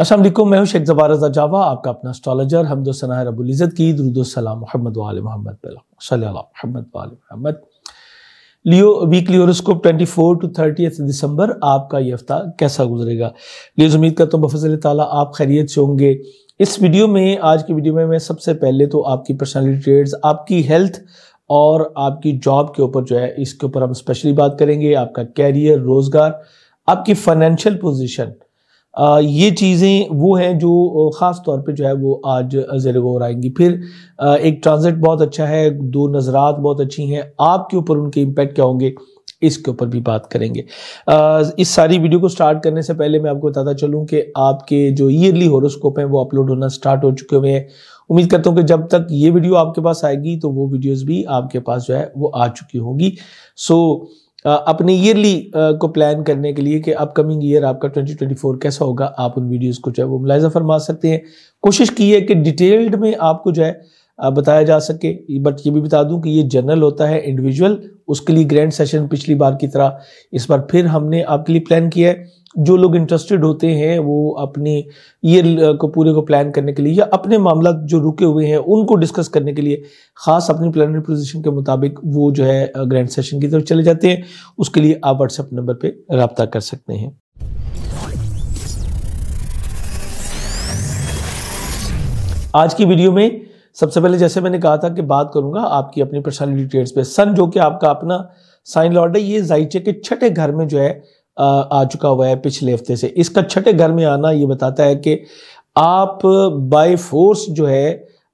असल मैं हूं शेख जबारजा जावा आपका अपना स्टॉलजर हमद सना रबुल्ज़त की दरुदोसलाम मोहम्मद वाल मोहम्मद मोहम्मद वाल Mohammad Leo weekly horoscope 24 to 30 दिसंबर आपका ये हफ्ता कैसा गुजरेगा लियो उम्मीद करता हूँ बफजल ताला आप खैरियत से होंगे इस वीडियो में आज की वीडियो में मैं सबसे पहले तो आपकी पर्सनलिटी ट्रेड्स आपकी हेल्थ और आपकी जॉब के ऊपर जो है इसके ऊपर हम स्पेशली बात करेंगे आपका कैरियर रोज़गार आपकी फाइनेंशियल पोजीशन ये चीज़ें वो हैं जो ख़ास तौर पे जो है वो आज ज़ेर गौर आएंगी फिर एक ट्रांजिट बहुत अच्छा है दो नज़रात बहुत अच्छी हैं आपके ऊपर उनके इम्पेक्ट क्या होंगे इसके ऊपर भी बात करेंगे इस सारी वीडियो को स्टार्ट करने से पहले मैं आपको बताता चलूँ कि आपके जो ईयरली हॉरोस्कोप हैं वो अपलोड होना स्टार्ट हो चुके हुए हैं उम्मीद करता हूँ कि जब तक ये वीडियो आपके पास आएगी तो वो वीडियोस भी आपके पास जो है वो आ चुकी होगी सो so, अपने ईयरली को प्लान करने के लिए कि अपकमिंग ईयर आपका 2024 कैसा होगा आप उन वीडियोस को जो है वो मुलायजा फरमा सकते हैं कोशिश की है कि डिटेल्ड में आपको जो है बताया जा सके बट ये भी बता दूं कि ये जनरल होता है इंडिविजुअल उसके लिए ग्रैंड सेशन पिछली बार की तरह इस बार फिर हमने आपके लिए प्लान किया है जो लोग इंटरेस्टेड होते हैं वो अपनी ईयर को पूरे को प्लान करने के लिए या अपने मामला जो रुके हुए हैं उनको डिस्कस करने के लिए खास अपनी प्लानरी पोजिशन के मुताबिक वो जो है ग्रैंड सेशन की तरफ चले जाते हैं उसके लिए आप व्हाट्सएप नंबर पर रबता कर सकते हैं आज की वीडियो में सबसे पहले जैसे मैंने कहा था कि बात करूंगा आपकी अपनी पर्सनल डिटेल्स पे सन जो कि आपका अपना साइन लॉर्ड है ये जाइचे के छठे घर में जो है आ चुका हुआ है पिछले हफ्ते से इसका छठे घर में आना ये बताता है कि आप बाय फोर्स जो है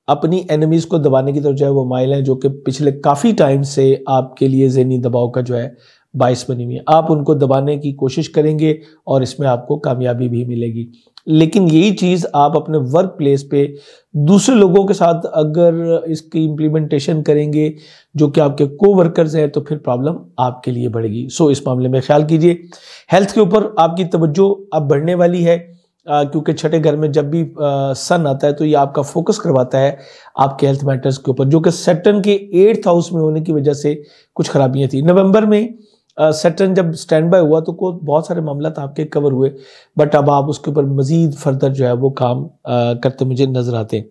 अपनी एनिमीज़ को दबाने की तरफ जो है वो माइल हैं जो कि पिछले काफ़ी टाइम से आपके लिए जहनी दबाव का जो है बायस बनी हुई है आप उनको दबाने की कोशिश करेंगे और इसमें आपको कामयाबी भी मिलेगी लेकिन यही चीज़ आप अपने वर्क प्लेस पे दूसरे लोगों के साथ अगर इसकी इम्प्लीमेंटेशन करेंगे जो कि आपके को वर्कर्स हैं तो फिर प्रॉब्लम आपके लिए बढ़ेगी सो इस मामले में ख्याल कीजिए हेल्थ के ऊपर आपकी तवज्जो अब बढ़ने वाली है क्योंकि छठे घर में जब भी आ, सन आता है तो ये आपका फोकस करवाता है आपके हेल्थ मैटर्स के ऊपर जो कि सेटन के एट्थ हाउस में होने की वजह से कुछ खराबियां थी नवंबर में सेटन जब स्टैंड बाय हुआ तो को बहुत सारे मामला तो आपके कवर हुए बट अब आप उसके ऊपर मजीद फर्दर जो है वो काम आ, करते मुझे नज़र आते हैं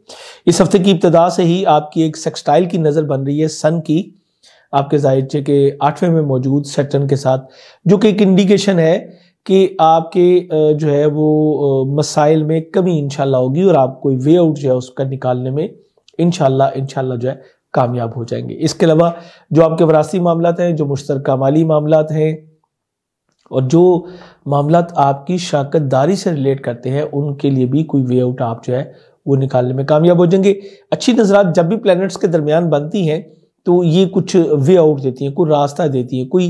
इस हफ्ते की इब्तदा से ही आपकी एक सेक्सटाइल की नज़र बन रही है सन की आपके जायचे के आठवें में मौजूद सेटन के साथ जो कि एक इंडिकेशन है कि आपके जो है वो मसाइल में कमी इनशाला होगी और आप कोई वे आउट जो है उसका निकालने में इनशाला इनशाला जो है कामयाब हो जाएंगे इसके अलावा जो आपके वरासी मामला हैं जो मुश्तर माली मामला हैं और जो मामला आपकी शाकतदारी से रिलेट करते हैं उनके लिए भी कोई वे आउट आप जो है वो निकालने में कामयाब हो जाएंगे अच्छी नजरात जब भी प्लैनेट्स के दरमियान बनती हैं तो ये कुछ वे आउट देती हैं कोई रास्ता देती है कोई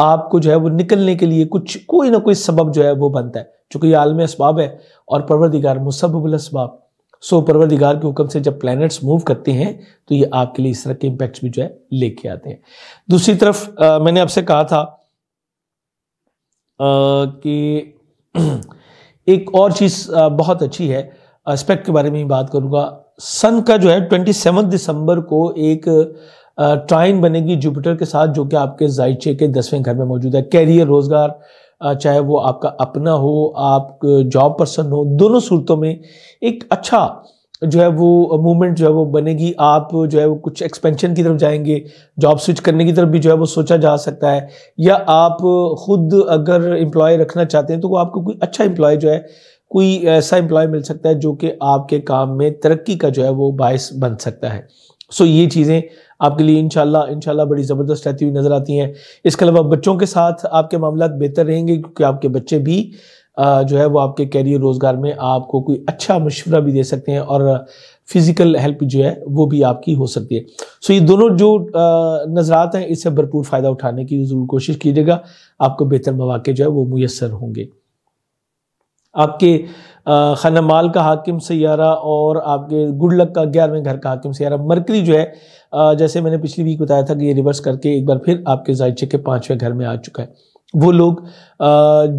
आपको जो है वो निकलने के लिए कुछ कोई ना कोई सबब जो है वो बनता है चूँकि ये आलम इसबाब है और परवरदिगार मुसबल इसबाब सो परवरदिगार के हुक्म से जब प्लैनेट्स मूव करते हैं तो ये आपके लिए इस तरह के इम्पैक्ट्स भी जो है लेके आते हैं दूसरी तरफ आ, मैंने आपसे कहा था आ, कि एक और चीज़ बहुत अच्छी है एस्पेक्ट के बारे में ही बात करूंगा सन का जो है ट्वेंटी दिसंबर को एक ट्राइन बनेगी जुपिटर के साथ जो कि आपके जायचे के दसवें घर में मौजूद है कैरियर रोजगार चाहे वो आपका अपना हो आप जॉब पर्सन हो दोनों सूरतों में एक अच्छा जो है वो मूवमेंट जो है वो बनेगी आप जो है वो कुछ एक्सपेंशन की तरफ जाएंगे जॉब स्विच करने की तरफ भी जो है वो सोचा जा सकता है या आप खुद अगर एम्प्लॉय रखना चाहते हैं तो वो आपको कोई अच्छा एम्प्लॉय जो है कोई ऐसा एम्प्लॉय मिल सकता है जो कि आपके काम में तरक्की का जो है वो बायस बन सकता है सो ये चीज़ें आपके लिए इनशाला इनशाला बड़ी ज़बरदस्त रहती हुई नज़र आती हैं इसके अलावा बच्चों के साथ आपके मामला बेहतर रहेंगे क्योंकि आपके बच्चे भी जो है वो आपके कैरियर रोज़गार में आपको कोई अच्छा मशवरा भी दे सकते हैं और फिज़िकल हेल्प जो है वो भी आपकी हो सकती है सो ये दोनों जो नज़रात हैं इससे भरपूर फ़ायदा उठाने की ज़रूर कोशिश कीजिएगा आपको बेहतर मौाक़े जो है वो मैसर होंगे आपके माल का हाकिम सयारा और आपके गुडलक का ग्यारहवें घर का हाकिम सयारा मरकरी जो है आ, जैसे मैंने पिछली वीक बताया था कि ये रिवर्स करके एक बार फिर आपके जायचे के पाँचवें घर में आ चुका है वो लोग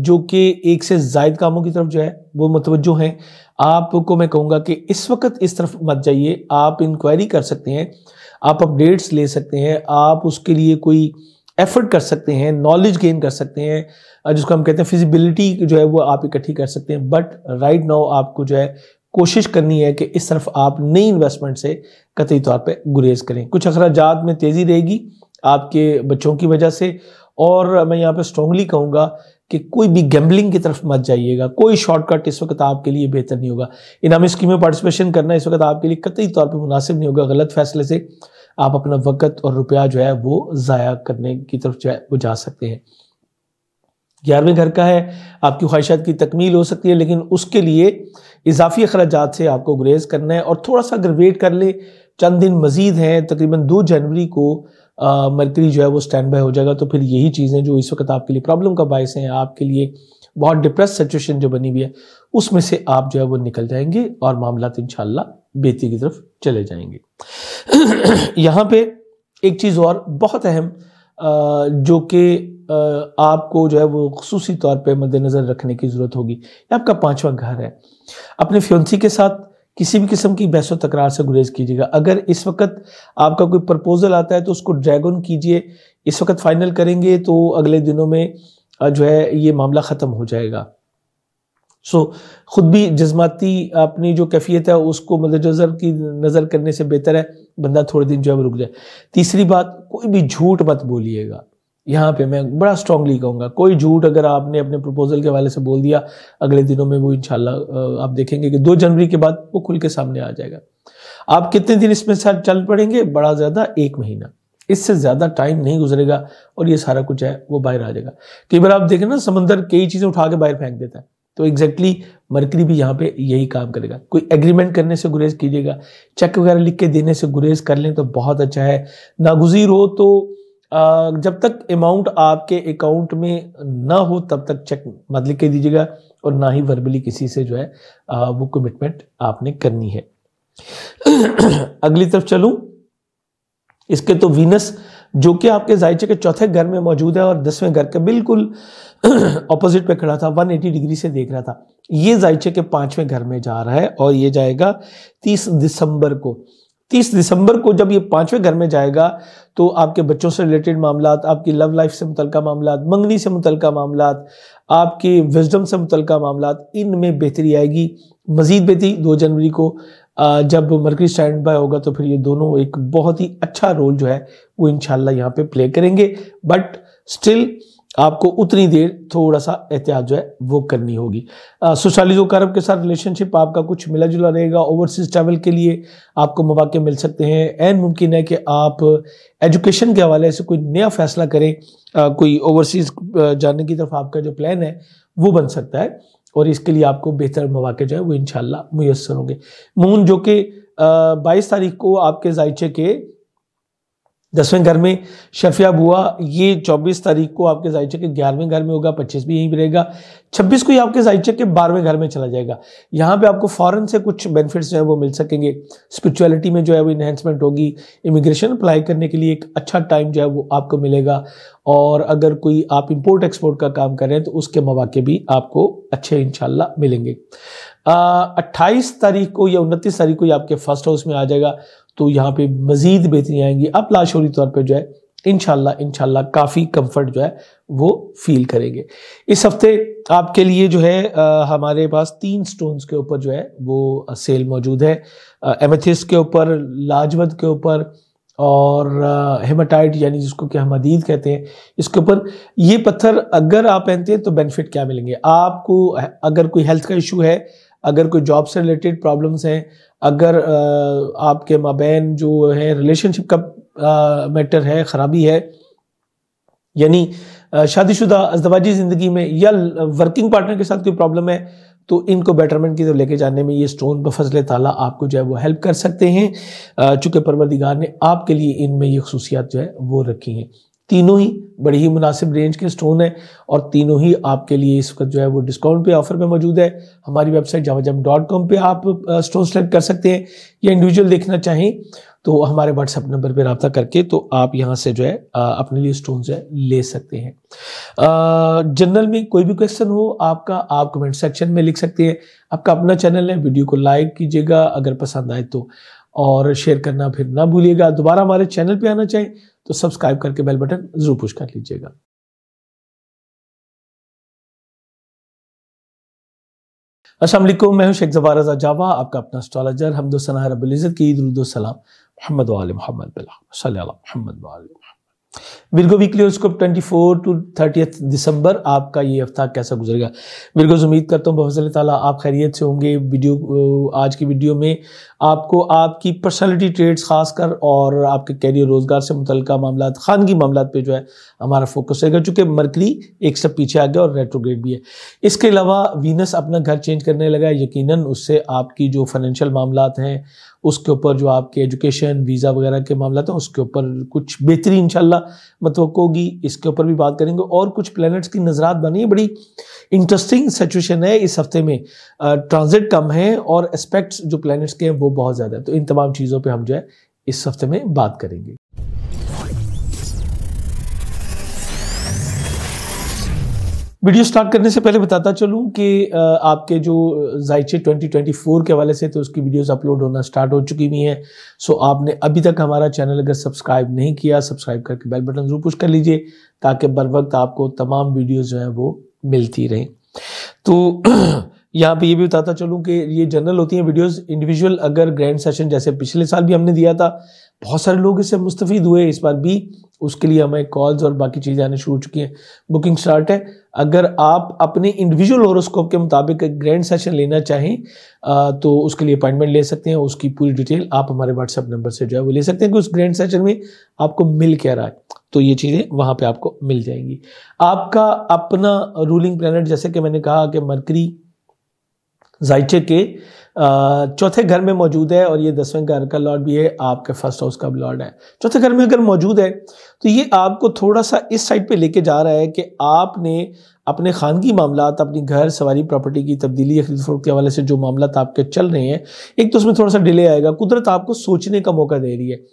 जो कि एक से जायद कामों की तरफ जो है वो मतवजो हैं आपको मैं कहूँगा कि इस वक्त इस तरफ मत जाइए आप इंक्वायरी कर सकते हैं आप अपडेट्स ले सकते हैं आप उसके लिए कोई एफर्ट कर सकते हैं नॉलेज गेन कर सकते हैं जिसको हम कहते हैं फिजिबिलिटी जो है वो आप इकट्ठी कर सकते हैं बट राइट नाउ आपको जो है कोशिश करनी है कि इस तरफ आप नई इन्वेस्टमेंट से कतई तौर पर गुरेज करें कुछ अखराज में तेज़ी रहेगी आपके बच्चों की वजह से और मैं यहाँ पे स्ट्रॉन्गली कहूँगा कि कोई भी गैम्बलिंग की तरफ मत जाइएगा कोई शॉर्टकट इस वक्त आपके लिए बेहतर नहीं होगा इनामी स्कीम में पार्टिसिपेशन करना इस वक्त आपके लिए कतई तौर पर मुनासिब नहीं होगा गलत फैसले से आप अपना वक़्त और रुपया जो है वो ज़ाया करने की तरफ जो है वो जा सकते हैं ग्यारहवें घर का है आपकी ख्वाहिशात की तकमील हो सकती है लेकिन उसके लिए इजाफी अखराजात से आपको गुरेज करना है और थोड़ा सा अगर वेट कर ले चंद दिन मज़ीद हैं तकरीबन दो जनवरी को मरकरी जो है वो स्टैंड बाय हो जाएगा तो फिर यही चीज़ें जो इस वक्त आपके लिए प्रॉब्लम का बायस हैं आपके लिए बहुत डिप्रेस सिचुएशन जो बनी हुई है उसमें से आप जो है वो निकल जाएंगे और मामला इन बेती की तरफ चले जाएंगे यहाँ पे एक चीज़ और बहुत अहम जो कि आपको जो है वो खसूसी तौर पे मद्देनज़र रखने की ज़रूरत होगी ये आपका पांचवा घर है अपने फ्योन्सी के साथ किसी भी किस्म की बहसो तकरार से गुरेज कीजिएगा अगर इस वक्त आपका कोई प्रपोज़ल आता है तो उसको ड्रैगन कीजिए इस वक्त फाइनल करेंगे तो अगले दिनों में जो है ये मामला ख़त्म हो जाएगा सो खुद भी जज्बाती अपनी जो कैफियत है उसको मद्दजर मतलब की नज़र करने से बेहतर है बंदा थोड़े दिन जो है रुक जाए तीसरी बात कोई भी झूठ मत बोलिएगा यहाँ पे मैं बड़ा स्ट्रांगली कहूँगा कोई झूठ अगर आपने अपने प्रपोजल के हवाले से बोल दिया अगले दिनों में वो इंशाल्लाह आप देखेंगे कि दो जनवरी के बाद वो खुल के सामने आ जाएगा आप कितने दिन इसमें साथ चल पड़ेंगे बड़ा ज़्यादा एक महीना इससे ज़्यादा टाइम नहीं गुजरेगा और ये सारा कुछ है वो बाहर आ जाएगा कई बार आप देखें ना समंदर कई चीज़ें उठा के बाहर फेंक देता है तो एग्जैक्टली exactly मरकरी भी यहाँ पे यही काम करेगा कोई एग्रीमेंट करने से गुरेज कीजिएगा चेक वगैरह लिख के देने से गुरेज कर लें तो बहुत अच्छा है नागुजीर हो तो जब तक अमाउंट आपके अकाउंट में ना हो तब तक चेक मत लिख के दीजिएगा और ना ही वर्बली किसी से जो है वो कमिटमेंट आपने करनी है अगली तरफ चलूं इसके तो वीनस जो कि आपके जायचे के चौथे घर में मौजूद है और दसवें घर के बिल्कुल ऑपोजिट पे खड़ा था 180 डिग्री से देख रहा था ये जायचे के पांचवें घर में जा रहा है और ये जाएगा 30 दिसंबर को 30 दिसंबर को जब ये पांचवें घर में जाएगा तो आपके बच्चों से रिलेटेड मामला आपकी लव लाइफ से मुतल मामला मंगनी से मुतल मामला आपके विजडम से मुतल मामला इनमें बेहतरी आएगी मजीद बेहतरी दो जनवरी को जब मरकरी स्टैंड बाय होगा तो फिर ये दोनों एक बहुत ही अच्छा रोल जो है वो इनशाला यहाँ पे प्ले करेंगे बट स्टिल आपको उतनी देर थोड़ा सा एहतियात जो है वो करनी होगी सोशालिजो कारब के साथ रिलेशनशिप आपका कुछ मिला जुला रहेगा ओवरसीज ट्रैवल के लिए आपको मौाक़े मिल सकते हैं एन मुमकिन है कि आप एजुकेशन के हवाले से कोई नया फैसला करें आ, कोई ओवरसीज़ जाने की तरफ आपका जो प्लान है वो बन सकता है और इसके लिए आपको बेहतर मौाक़े जो है वो इन मुयसर होंगे मून जो कि बाईस तारीख को आपके जायचे के दसवें घर में शफिया बुआ ये 24 तारीख को आपके जायचे के ग्यारहवें घर में होगा 25 भी यहीं पर रहेगा 26 को ये आपके जायचे के बारहवें घर में चला जाएगा यहाँ पे आपको फॉरेन से कुछ बेनिफिट्स जो है वो मिल सकेंगे स्पिरिचुअलिटी में जो है वो इन्हेंसमेंट होगी इमिग्रेशन अप्लाई करने के लिए एक अच्छा टाइम जो है वो आपको मिलेगा और अगर कोई आप इम्पोर्ट एक्सपोर्ट का काम कर रहे हैं तो उसके मौाक़े भी आपको अच्छे इनशाला मिलेंगे अट्ठाईस तारीख को या उनतीस तारीख को ये आपके फर्स्ट हाउस में आ जाएगा तो यहाँ पे मजीद बेहतरी आएंगी आप लाशौरी तौर पर जो है इनशाला इनशाला काफ़ी कंफर्ट जो है वो फील करेंगे इस हफ्ते आपके लिए जो है आ, हमारे पास तीन स्टोन्स के ऊपर जो है वो सेल मौजूद है एमेथिस के ऊपर लाजवत के ऊपर और हेमाटाइट यानी जिसको कि हम अदीद कहते हैं इसके ऊपर ये पत्थर अगर आप पहनते हैं तो बेनिफिट क्या मिलेंगे आपको अगर कोई हेल्थ का इशू है अगर कोई जॉब से रिलेटेड प्रॉब्लम्स हैं अगर आपके माबेन जो है रिलेशनशिप का मैटर है ख़राबी है यानी शादीशुदा अजदवाजी ज़िंदगी में या वर्किंग पार्टनर के साथ कोई प्रॉब्लम है तो इनको बेटरमेंट की तरफ लेके जाने में ये स्टोन बफजल ताला आपको जो है वो हेल्प कर सकते हैं चूँकि परवरदिगार ने आपके लिए इनमें ये खसूसियात जो है वो रखी हैं तीनों ही बड़ी ही मुनासिब रेंज के स्टोन है और तीनों ही आपके लिए इस वक्त जो है वो डिस्काउंट पे ऑफर में मौजूद है हमारी वेबसाइट जावाजम डॉट कॉम पर आप स्टोन सेलेक्ट कर सकते हैं या इंडिविजुअल देखना चाहें तो हमारे व्हाट्सएप नंबर पर रबता करके तो आप यहाँ से जो है अपने लिए स्टोन जो है ले सकते हैं जनरल में कोई भी क्वेश्चन हो आपका आप कमेंट सेक्शन में लिख सकते हैं आपका अपना चैनल है वीडियो को लाइक कीजिएगा अगर पसंद आए तो और शेयर करना फिर ना भूलिएगा दोबारा हमारे चैनल पे आना चाहें तो सब्सक्राइब करके बेल बटन ज़रूर पुश कर लीजिएगा अस्सलाम वालेकुम मैं हूं शेख जवार रजा जावा आपका अपना एस्ट्रोलॉजर हम स्टॉलजर हमदोसना रबुल्ज़त की ईद सलाम मोहम्मद वाल Mohammad Mohammad Wal Virgo weekly twenty four to 30 दिसंबर आपका ये हफ्ता कैसा गुजरेगा बिरगोज उम्मीद करता हूँ बहुत ताला आप खैरियत से होंगे वीडियो आज की वीडियो में आपको आपकी पर्सनालिटी ट्रेड्स खासकर और आपके कैरियर रोजगार से मुतल मामला खानगी मामला पे जो है हमारा फोकस रहेगा चूंकि मरकरी एक सब पीछे आ गया और रेट्रोग्रेड भी है इसके अलावा वीनस अपना घर चेंज करने लगा यकीन उससे आपकी जो फाइनेंशियल मामला हैं उसके ऊपर जो आपके एजुकेशन वीज़ा वगैरह के मामला था उसके ऊपर कुछ बेहतरी इनशाला मतवक़ मतलब होगी इसके ऊपर भी बात करेंगे और कुछ प्लैनेट्स की नज़रात बनी है बड़ी इंटरेस्टिंग सिचुएशन है इस हफ्ते में ट्रांजिट कम है और एस्पेक्ट्स जो प्लैनेट्स के हैं वो बहुत ज़्यादा है तो इन तमाम चीज़ों पर हम जो है इस हफ्ते में बात करेंगे वीडियो स्टार्ट करने से पहले बताता चलूं कि आपके जो जायचे 2024 के हवाले से तो उसकी वीडियोस अपलोड होना स्टार्ट हो चुकी हुई हैं सो आपने अभी तक हमारा चैनल अगर सब्सक्राइब नहीं किया सब्सक्राइब करके बेल बटन जरूर पुश कर लीजिए ताकि बर वक्त आपको तमाम वीडियोज़ जो हैं वो मिलती रहें तो यहाँ पे ये भी बताता चलूँ कि ये जनरल होती हैं वीडियोज इंडिविजुअल अगर ग्रैंड सेशन जैसे पिछले साल भी हमने दिया था बहुत सारे लोग इससे मुस्तफ़ हुए इस बार भी उसके लिए हमें कॉल्स और बाकी चीज़ें आने शुरू हो चुकी हैं बुकिंग स्टार्ट है अगर आप अपने इंडिविजुअल होरोस्कोप के मुताबिक ग्रैंड सेशन लेना चाहें तो उसके लिए अपॉइंटमेंट ले सकते हैं उसकी पूरी डिटेल आप हमारे व्हाट्सएप नंबर से जो है वो ले सकते हैं कि उस ग्रैंड सेशन में आपको मिल क्या रहा है तो ये चीज़ें वहाँ पर आपको मिल जाएंगी आपका अपना रूलिंग प्लानट जैसे कि मैंने कहा कि मरकरी जायचे के चौथे घर में मौजूद है और ये दसवें घर का लॉर्ड भी है आपके फर्स्ट हाउस का लॉर्ड है चौथे घर में अगर मौजूद है तो ये आपको थोड़ा सा इस साइड पे लेके जा रहा है कि आपने अपने खानगी मामला अपनी घर सवारी प्रॉपर्टी की तब्दीली या खरीद फरोख के हवाले से जो मामला आपके चल रहे हैं एक तो उसमें थोड़ा सा डिले आएगा कुदरत आपको सोचने का मौका दे रही है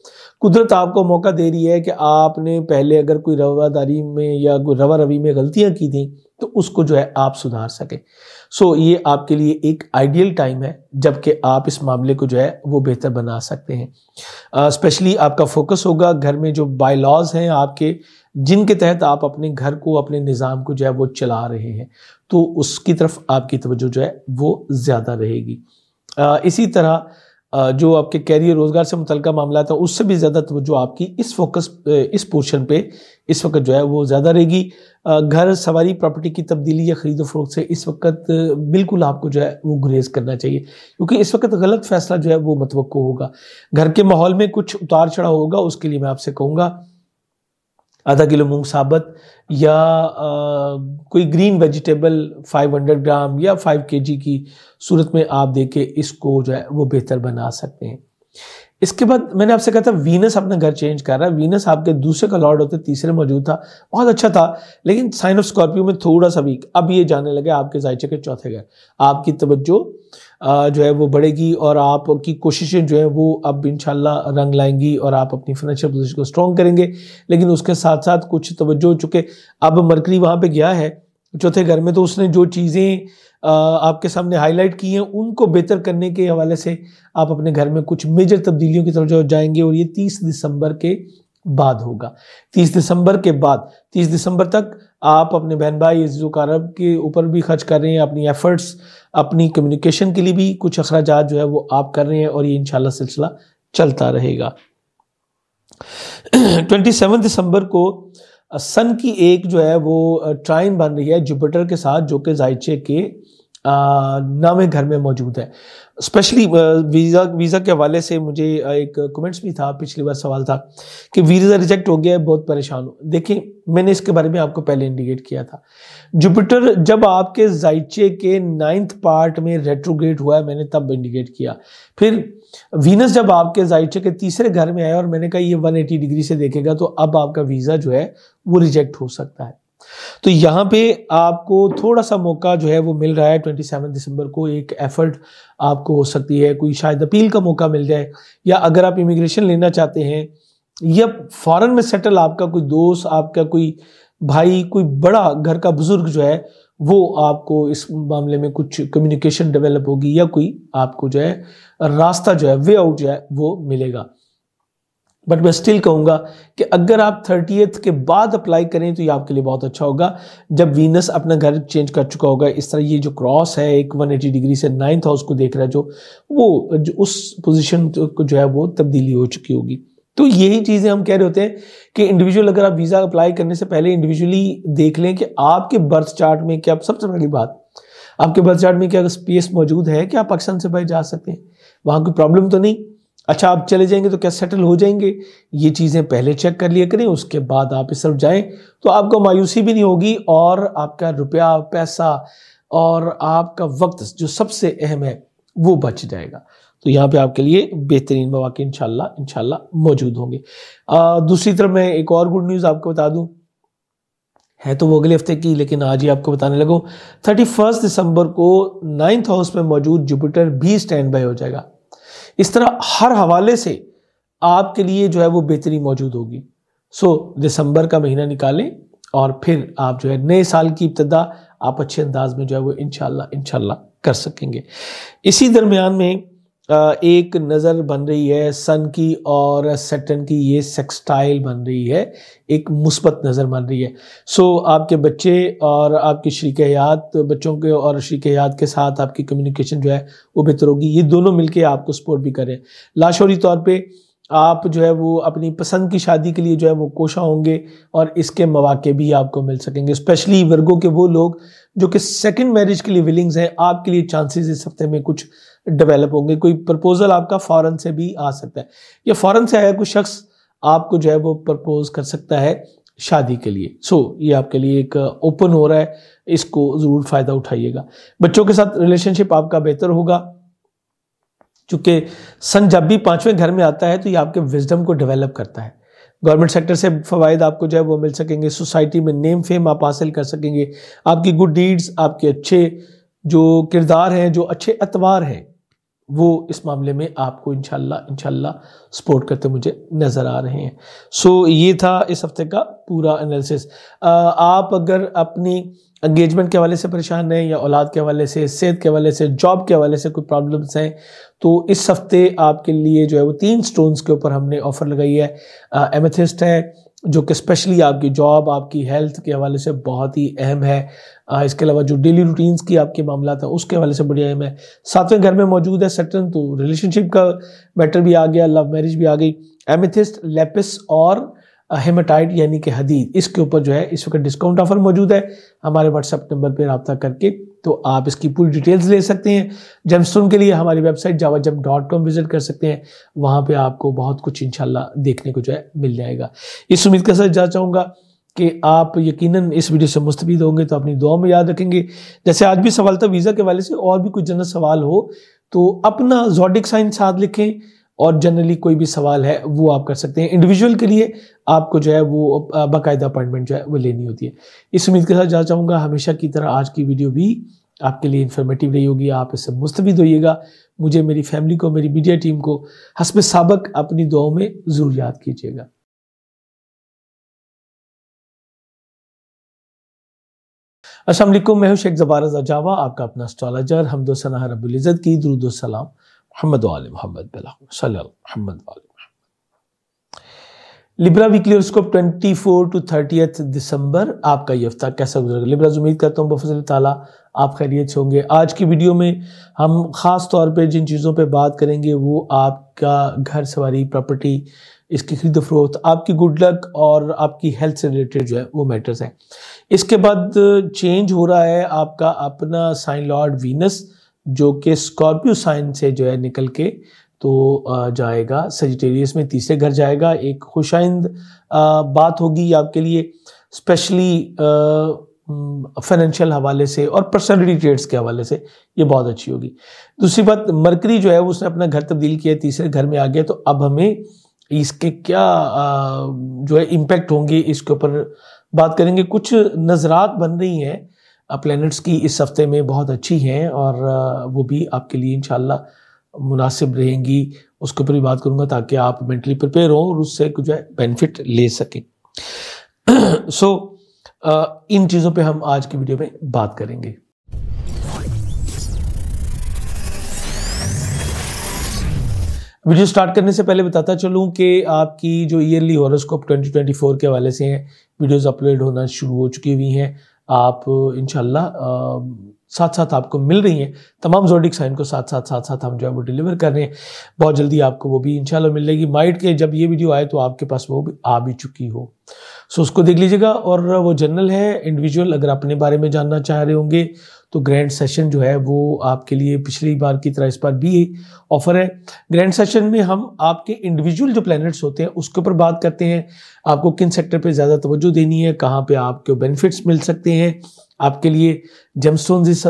कुदरत आपको मौका दे रही है कि आपने पहले अगर कोई रवादारी में या कोई रवा रवी में गलतियाँ की थी तो उसको जो है आप सुधार सके सो ये आपके लिए एक आइडियल टाइम है जबकि आप इस मामले को जो है वो बेहतर बना सकते हैं स्पेशली uh, आपका फोकस होगा घर में जो बायलॉज हैं आपके जिनके तहत आप अपने घर को अपने निज़ाम को जो है वो चला रहे हैं तो उसकी तरफ आपकी तवज्जो जो है वो ज़्यादा रहेगी uh, इसी तरह जो आपके कैरियर रोज़गार से मुतल मामला था उससे भी ज़्यादा तो आपकी इस फोकस इस पोर्शन पे इस वक्त जो है वो ज़्यादा रहेगी घर सवारी प्रॉपर्टी की तब्दीली या ख़रीदो फरोख से इस वक्त बिल्कुल आपको जो है वो गुरेज करना चाहिए क्योंकि इस वक्त गलत फैसला जो है वो मतवक़ होगा घर के माहौल में कुछ उतार चढ़ाव होगा उसके लिए मैं आपसे कहूँगा आधा किलो मूंग साबत या आ, कोई ग्रीन वेजिटेबल 500 ग्राम या 5 केजी की सूरत में आप दे के इसको जो है वो बेहतर बना सकते हैं इसके बाद मैंने आपसे कहा था वीनस अपना घर चेंज कर रहा है वीनस आपके दूसरे का लॉर्ड होते तीसरे मौजूद था बहुत अच्छा था लेकिन साइन ऑफ स्कॉर्पियो में थोड़ा सा वीक अब ये जाने लगे आपके जायचे के चौथे घर आपकी तवज्जो जो है वो बढ़ेगी और आपकी कोशिशें जो है वो अब इन रंग लाएंगी और आप अपनी फाइनेंशियल पोजिशन को स्ट्रॉन्ग करेंगे लेकिन उसके साथ साथ कुछ तोज्जो चूँकि अब मरकरी वहाँ पर गया है चौथे घर में तो उसने जो चीज़ें आपके सामने हाईलाइट की हैं उनको बेहतर करने के हवाले से आप अपने घर में कुछ मेजर तब्दीलियों की तरफ जाएंगे और ये तीस दिसंबर के बाद होगा तीस दिसंबर के बाद तीस दिसंबर तक आप अपने बहन भाई अजीज़ अरब के ऊपर भी खर्च कर रहे हैं अपनी एफर्ट्स अपनी कम्युनिकेशन के लिए भी कुछ अखराज जो है वो आप कर रहे हैं और ये इन सिलसिला चलता रहेगा ट्वेंटी सेवन दिसंबर को सन की एक जो है वो ट्राइन बन रही है जुपिटर के साथ जो कि जायचे के नवे घर में मौजूद है स्पेशली वीज़ा वीज़ा के हवाले से मुझे uh, एक कमेंट्स भी था पिछली बार सवाल था कि वीज़ा रिजेक्ट हो गया है बहुत परेशान हूँ देखिए मैंने इसके बारे में आपको पहले इंडिकेट किया था जुपिटर जब आपके जाइचे के नाइन्थ पार्ट में रेट्रोग्रेड हुआ है मैंने तब इंडिकेट किया फिर वीनस जब आपके जाइचे के तीसरे घर में आया और मैंने कहा ये वन डिग्री से देखेगा तो अब आपका वीज़ा जो है वो रिजेक्ट हो सकता है तो यहाँ पे आपको थोड़ा सा मौका जो है वो मिल रहा है ट्वेंटी सेवन दिसंबर को एक एफर्ट आपको हो सकती है कोई शायद अपील का मौका मिल जाए या अगर आप इमिग्रेशन लेना चाहते हैं या फॉरेन में सेटल आपका कोई दोस्त आपका कोई भाई कोई बड़ा घर का बुजुर्ग जो है वो आपको इस मामले में कुछ कम्युनिकेशन डेवलप होगी या कोई आपको जो है रास्ता जो है वे आउट जो है वो मिलेगा बट मैं स्टिल कहूंगा कि अगर आप थर्टी के बाद अप्लाई करें तो ये आपके लिए बहुत अच्छा होगा जब वीनस अपना घर चेंज कर चुका होगा इस तरह ये जो क्रॉस है एक 180 डिग्री से नाइन्थ हाउस को देख रहा है जो वो जो उस पोजीशन को जो है वो तब्दीली हो चुकी होगी तो यही चीज़ें हम कह रहे होते हैं कि इंडिविजुअल अगर आप वीज़ा अप्लाई करने से पहले इंडिविजुअली देख लें कि आपके बर्थ चार्ट में क्या सबसे पहली बात आपके बर्थ चार्ट में क्या स्पेस मौजूद है कि आप पाकिस्तान से बाहर जा सकते हैं वहाँ कोई प्रॉब्लम तो नहीं अच्छा आप चले जाएंगे तो क्या सेटल हो जाएंगे ये चीज़ें पहले चेक कर लिया करें उसके बाद आप इस तरफ जाएं तो आपको मायूसी भी नहीं होगी और आपका रुपया पैसा और आपका वक्त जो सबसे अहम है वो बच जाएगा तो यहाँ पे आपके लिए बेहतरीन मौाक़े इनशाला इनशाला मौजूद होंगे आ, दूसरी तरफ मैं एक और गुड न्यूज़ आपको बता दूँ है तो वो अगले हफ्ते की लेकिन आज ही आपको बताने लगो थर्टी फर्स्ट दिसंबर को नाइन्थ हाउस में मौजूद जुपिटर भी स्टैंड बाय हो जाएगा इस तरह हर हवाले से आपके लिए जो है वो बेहतरी मौजूद होगी सो दिसंबर का महीना निकालें और फिर आप जो है नए साल की इब्तदा आप अच्छे अंदाज में जो है वो इनशाला इनशाला कर सकेंगे इसी दरमियान में एक नज़र बन रही है सन की और सेटन की ये सेक्सटाइल बन रही है एक मुस्बत नज़र बन रही है सो so, आपके बच्चे और आपकी शरीक हयात बच्चों के और शरीक हयात के साथ आपकी कम्युनिकेशन जो है वो बेहतर होगी ये दोनों मिलके आपको सपोर्ट भी करें लाशौरी तौर पर आप जो है वो अपनी पसंद की शादी के लिए जो है वो कोशा होंगे और इसके मौाक़े भी आपको मिल सकेंगे स्पेशली वर्गों के वो लोग जो कि सेकंड मैरिज के लिए विलिंग्स हैं आपके लिए चांसेस इस हफ्ते में कुछ डेवलप होंगे कोई प्रपोजल आपका फॉरन से भी आ सकता है या फॉरन से आया कोई शख्स आपको जो है वो प्रपोज कर सकता है शादी के लिए सो so, ये आपके लिए एक ओपन हो रहा है इसको ज़रूर फ़ायदा उठाइएगा बच्चों के साथ रिलेशनशिप आपका बेहतर होगा चूंकि सन जब भी पांचवें घर में आता है तो ये आपके विजडम को डेवलप करता है गवर्नमेंट सेक्टर से फ़वाद आपको जो है वो मिल सकेंगे सोसाइटी में नेम फेम आप हासिल कर सकेंगे आपकी गुड डीड्स आपके अच्छे जो किरदार हैं जो अच्छे अतवार हैं वो इस मामले में आपको इनशाला इनशाला सपोर्ट करते मुझे नज़र आ रहे हैं सो so, ये था इस हफ्ते का पूरा एनालिसिस आप अगर अपनी एंगेजमेंट के हवाले से परेशान हैं या औलाद के हवाले से सेहत के हवाले से जॉब के हवाले से कोई प्रॉब्लम्स हैं तो इस हफ्ते आपके लिए जो है वो तीन स्टोन्स के ऊपर हमने ऑफ़र लगाई है एमथिस्ट है जो कि स्पेशली आपकी जॉब आपकी हेल्थ के हवाले से बहुत ही अहम है इसके अलावा जो डेली रूटीन्स की आपके मामला था उसके हवाले से बढ़िया है सातवें घर में मौजूद है सेटन तो रिलेशनशिप का मैटर भी आ गया लव मैरिज भी आ गई एमिथिस्ट लेपिस और हेमाटाइट यानी कि हदीद इसके ऊपर जो है इस वक्त डिस्काउंट ऑफर मौजूद है हमारे व्हाट्सअप नंबर पर रबता करके तो आप इसकी पूरी डिटेल्स ले सकते हैं जेमस्टोन के लिए हमारी वेबसाइट जावा जम डॉट कॉम विजिट कर सकते हैं वहाँ पर आपको बहुत कुछ इंशाल्लाह देखने को जो है मिल जाएगा इस उम्मीद के साथ जा चाहूँगा कि आप यकीनन इस वीडियो से मुस्तफ़ होंगे तो अपनी दुआ में याद रखेंगे जैसे आज भी सवाल था वीज़ा के वाले से और भी कुछ जनरल सवाल हो तो अपना जॉडिक साइन साथ लिखें और जनरली कोई भी सवाल है वो आप कर सकते हैं इंडिविजुअल के लिए आपको जो है वो बाकायदा अपॉइंटमेंट जो है वो लेनी होती है इस उम्मीद के साथ जाना चाहूँगा हमेशा की तरह आज की वीडियो भी आपके लिए इन्फॉर्मेटिव रही होगी आप इससे मुस्तफ़ होइएगा मुझे मेरी फैमिली को मेरी मीडिया टीम को हसब सबक अपनी दुआओं में ज़रूर याद कीजिएगा असलम मैं हूँ शेख जबारजा जावा आपका अपना स्टॉलाजर सना रबुल्ज़त की दुरुदोसलाम मोहम्मद वाल Mohammad Muhammad Libra weekly scope four to thirtieth December आपका ये हफ्ता कैसा गुजरेगा लिब्रा उम्मीद करता हूँ बफजल ताला आप खैरियत से होंगे आज की वीडियो में हम ख़ास तौर पे जिन चीज़ों पे बात करेंगे वो आपका घर सवारी प्रॉपर्टी इसकी खरीद फरोख्त आपकी गुड लक और आपकी हेल्थ से रिलेटेड जो है वो मैटर्स हैं इसके बाद चेंज हो रहा है आपका अपना साइन लॉर्ड वीनस जो कि स्कॉर्पियो साइन से जो है निकल के तो जाएगा सजिटेरियस में तीसरे घर जाएगा एक खुशाइंद बात होगी आपके लिए स्पेशली फाइनेंशियल हवाले से और पर्सनलिटी ट्रेड्स के हवाले से ये बहुत अच्छी होगी दूसरी बात मरकरी जो है उसने अपना घर तब्दील किया तीसरे घर में आ गया तो अब हमें इसके क्या जो है इम्पैक्ट होंगे इसके ऊपर बात करेंगे कुछ नज़रात बन रही हैं प्लैनेट्स की इस हफ्ते में बहुत अच्छी हैं और वो भी आपके लिए इन मुनासिब रहेंगी उसके ऊपर भी बात करूँगा ताकि आप मेंटली प्रिपेयर हो और उससे जो है बेनिफिट ले सकें सो so, इन चीज़ों पे हम आज की वीडियो में बात करेंगे वीडियो स्टार्ट करने से पहले बताता चलूँ कि आपकी जो ईयरली हॉरोस्कोप 2024 के हवाले से हैं वीडियोस अपलोड होना शुरू हो चुकी हुई हैं आप इन साथ साथ आपको मिल रही हैं तमाम जोडिक साइन को साथ साथ साथ साथ हम जो है वो डिलीवर कर रहे हैं बहुत जल्दी आपको वो भी इनशाला मिल जाएगी माइट के जब ये वीडियो आए तो आपके पास वो भी आ भी चुकी हो सो उसको देख लीजिएगा और वो जनरल है इंडिविजुअल अगर अपने बारे में जानना चाह रहे होंगे तो ग्रैंड सेशन जो है वो आपके लिए पिछली बार की तरह इस बार भी ऑफर है ग्रैंड सेशन में हम आपके इंडिविजुअल जो प्लैनेट्स होते हैं उसके ऊपर बात करते हैं आपको किन सेक्टर पे ज़्यादा तवज्जो देनी है कहाँ पे आपको बेनिफिट्स मिल सकते हैं आपके लिए जेमस्टोन इस